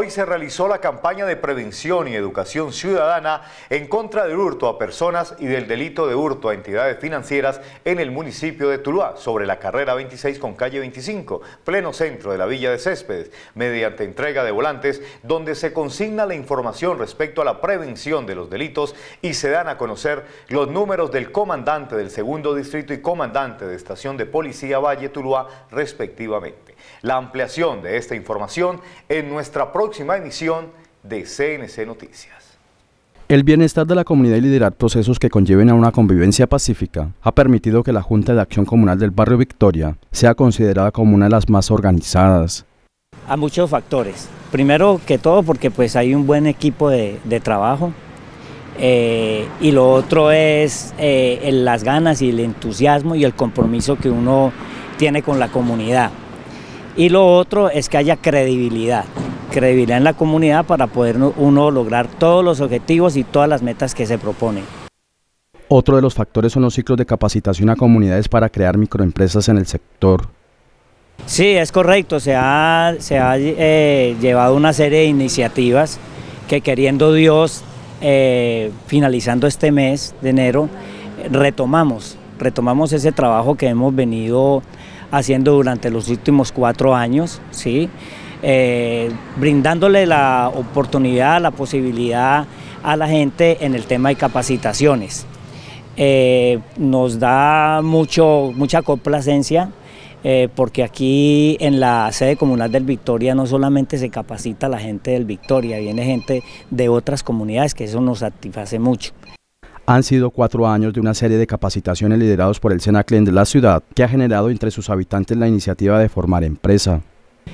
hoy se realizó la campaña de prevención y educación ciudadana en contra del hurto a personas y del delito de hurto a entidades financieras en el municipio de Tuluá, sobre la carrera 26 con calle 25, pleno centro de la villa de Céspedes, mediante entrega de volantes donde se consigna la información respecto a la prevención de los delitos y se dan a conocer los números del comandante del segundo distrito y comandante de estación de policía Valle Tuluá, respectivamente. La ampliación de esta información en nuestra próxima próxima emisión de CNC Noticias. El bienestar de la comunidad y liderar procesos que conlleven a una convivencia pacífica ha permitido que la Junta de Acción Comunal del Barrio Victoria sea considerada como una de las más organizadas. A muchos factores. Primero que todo porque pues hay un buen equipo de, trabajo eh, y lo otro es eh, las ganas y el entusiasmo y el compromiso que uno tiene con la comunidad. Y lo otro es que haya credibilidad credibilidad en la comunidad para poder uno lograr todos los objetivos y todas las metas que se propone. Otro de los factores son los ciclos de capacitación a comunidades para crear microempresas en el sector. Sí, es correcto, se ha, se ha eh, llevado una serie de iniciativas que queriendo Dios, eh, finalizando este mes de enero, retomamos, retomamos ese trabajo que hemos venido haciendo durante los últimos cuatro años, ¿sí? Eh, brindándole la oportunidad, la posibilidad a la gente en el tema de capacitaciones. Eh, nos da mucha complacencia eh, porque aquí en la sede comunal del Victoria no solamente se capacita la gente del Victoria, viene gente de otras comunidades que eso nos satisface mucho. Han sido cuatro años de una serie de capacitaciones liderados por el Senaclen de la ciudad, que ha generado entre sus habitantes la iniciativa de formar empresa,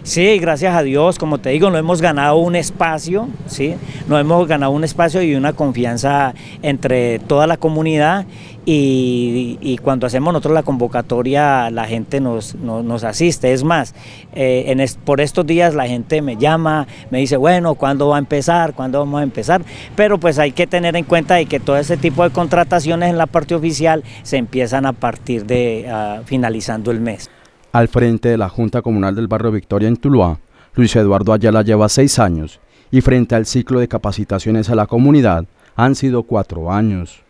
Sí, gracias a Dios, como te digo, nos hemos ganado un espacio, ¿sí? Nos hemos ganado un espacio y una confianza entre toda la comunidad y, cuando hacemos nosotros la convocatoria la gente nos, asiste. Es más, eh, por estos días la gente me llama, me dice, bueno, ¿cuándo va a empezar? ¿Cuándo vamos a empezar? Pero pues hay que tener en cuenta de que todo ese tipo de contrataciones en la parte oficial se empiezan a partir de ah, finalizando el mes al frente de la Junta Comunal del Barrio Victoria en Tuluá, Luis Eduardo Ayala lleva seis años y frente al ciclo de capacitaciones a la comunidad han sido cuatro años.